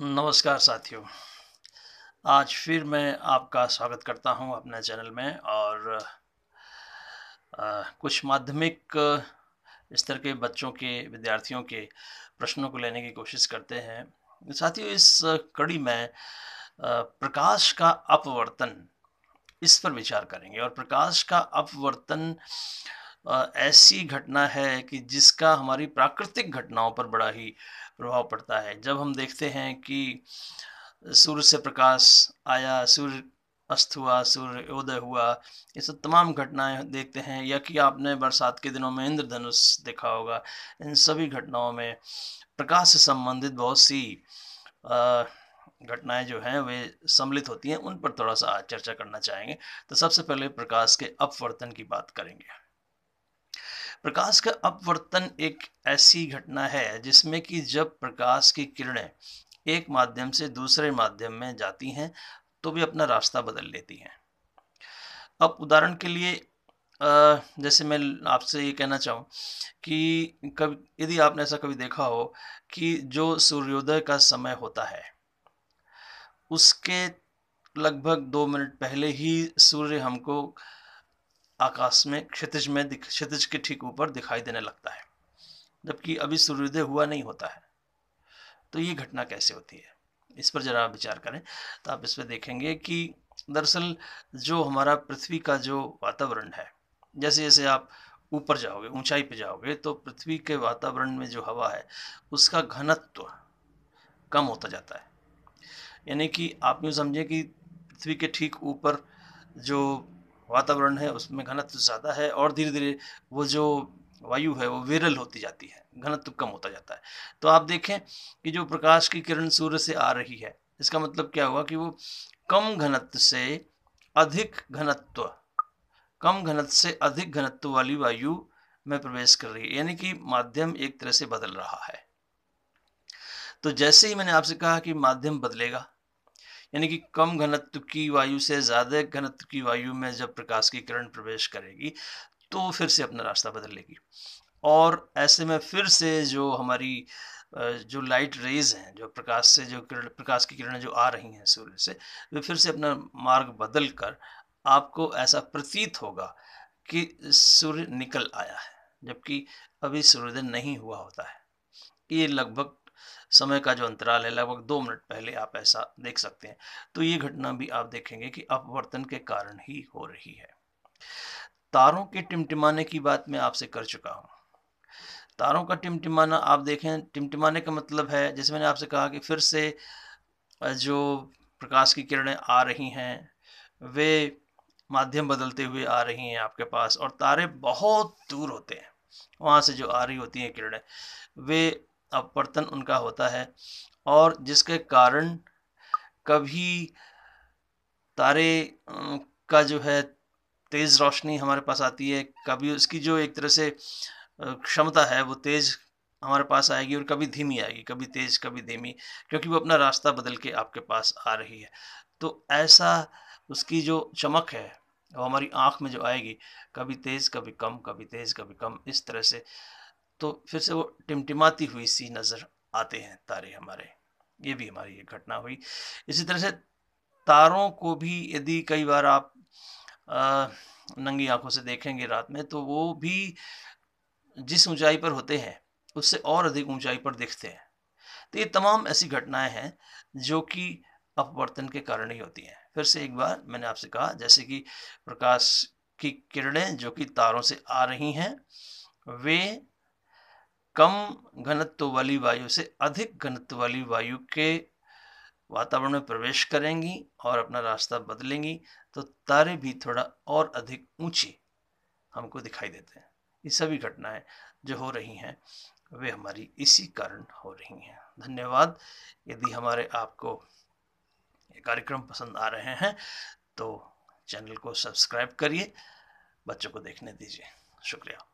नमस्कार साथियों आज फिर मैं आपका स्वागत करता हूं अपने चैनल में और आ, कुछ माध्यमिक स्तर के बच्चों के विद्यार्थियों के प्रश्नों को लेने की कोशिश करते हैं साथियों इस कड़ी में प्रकाश का अपवर्तन इस पर विचार करेंगे और प्रकाश का अपवर्तन ऐसी घटना है कि जिसका हमारी प्राकृतिक घटनाओं पर बड़ा ही प्रभाव पड़ता है जब हम देखते हैं कि सूर्य से प्रकाश आया सूर्य अस्त हुआ सूर्य उदय हुआ ये सब तमाम घटनाएं देखते हैं या कि आपने बरसात के दिनों में इंद्रधनुष देखा होगा इन सभी घटनाओं में प्रकाश से संबंधित बहुत सी घटनाएं जो हैं वे सम्मिलित होती हैं उन पर थोड़ा सा चर्चा करना चाहेंगे तो सबसे पहले प्रकाश के अपवर्तन की बात करेंगे प्रकाश का अपवर्तन एक ऐसी घटना है जिसमें कि जब प्रकाश की किरणें एक माध्यम से दूसरे माध्यम में जाती हैं तो भी अपना रास्ता बदल लेती हैं अब उदाहरण के लिए जैसे मैं आपसे ये कहना चाहूँ कि कभी यदि आपने ऐसा कभी देखा हो कि जो सूर्योदय का समय होता है उसके लगभग दो मिनट पहले ही सूर्य हमको आकाश में क्षितिज में क्षितिज के ठीक ऊपर दिखाई देने लगता है जबकि अभी सूर्योदय हुआ नहीं होता है तो ये घटना कैसे होती है इस पर जरा विचार करें तो आप इस पर देखेंगे कि दरअसल जो हमारा पृथ्वी का जो वातावरण है जैसे जैसे आप ऊपर जाओगे ऊंचाई पर जाओगे तो पृथ्वी के वातावरण में जो हवा है उसका घनत्व कम होता जाता है यानी कि आप यूँ समझें कि पृथ्वी के ठीक ऊपर जो वातावरण है उसमें घनत्व ज़्यादा है और धीरे धीरे वो जो वायु है वो विरल होती जाती है घनत्व कम होता जाता है तो आप देखें कि जो प्रकाश की किरण सूर्य से आ रही है इसका मतलब क्या हुआ कि वो कम घनत्व से अधिक घनत्व कम घनत्व से अधिक घनत्व वाली वायु में प्रवेश कर रही है यानी कि माध्यम एक तरह से बदल रहा है तो जैसे ही मैंने आपसे कहा कि माध्यम बदलेगा यानी कि कम घनत्व की वायु से ज़्यादा घनत्व की वायु में जब प्रकाश की किरण प्रवेश करेगी तो फिर से अपना रास्ता बदल लेगी और ऐसे में फिर से जो हमारी जो लाइट रेज हैं जो प्रकाश से जो किरण प्रकाश की किरणें जो आ रही हैं सूर्य से वे फिर से अपना मार्ग बदल कर आपको ऐसा प्रतीत होगा कि सूर्य निकल आया है जबकि अभी सूर्योदय नहीं हुआ होता है ये लगभग समय का जो अंतराल है लगभग दो मिनट पहले आप ऐसा देख सकते हैं तो ये घटना भी आप देखेंगे कि अपवर्तन के कारण ही हो रही है तारों के टिमटिमाने की बात मैं आपसे कर चुका हूँ तारों का टिमटिमाना आप देखें टिमटिमाने का मतलब है जैसे मैंने आपसे कहा कि फिर से जो प्रकाश की किरणें आ रही हैं वे माध्यम बदलते हुए आ रही हैं आपके पास और तारे बहुत दूर होते हैं वहाँ से जो आ रही होती हैं किरणें वे अपवर्तन उनका होता है और जिसके कारण कभी तारे का जो है तेज़ रोशनी हमारे पास आती है कभी उसकी जो एक तरह से क्षमता है वो तेज़ हमारे पास आएगी और कभी धीमी आएगी कभी तेज़ कभी धीमी क्योंकि वो अपना रास्ता बदल के आपके पास आ रही है तो ऐसा उसकी जो चमक है वो हमारी आँख में जो आएगी कभी तेज़ कभी कम कभी तेज़ कभी कम इस तरह से तो फिर से वो टिमटिमाती हुई सी नज़र आते हैं तारे हमारे ये भी हमारी एक घटना हुई इसी तरह से तारों को भी यदि कई बार आप आ, नंगी आंखों से देखेंगे रात में तो वो भी जिस ऊंचाई पर होते हैं उससे और अधिक ऊंचाई पर दिखते हैं तो ये तमाम ऐसी घटनाएं हैं जो कि अपवर्तन के कारण ही होती हैं फिर से एक बार मैंने आपसे कहा जैसे कि प्रकाश की किरणें जो कि तारों से आ रही हैं वे कम घनत्व वाली वायु से अधिक घनत्व वाली वायु के वातावरण में प्रवेश करेंगी और अपना रास्ता बदलेंगी तो तारे भी थोड़ा और अधिक ऊंची हमको दिखाई देते हैं ये सभी घटनाएं जो हो रही हैं वे हमारी इसी कारण हो रही हैं धन्यवाद यदि हमारे आपको ये कार्यक्रम पसंद आ रहे हैं तो चैनल को सब्सक्राइब करिए बच्चों को देखने दीजिए शुक्रिया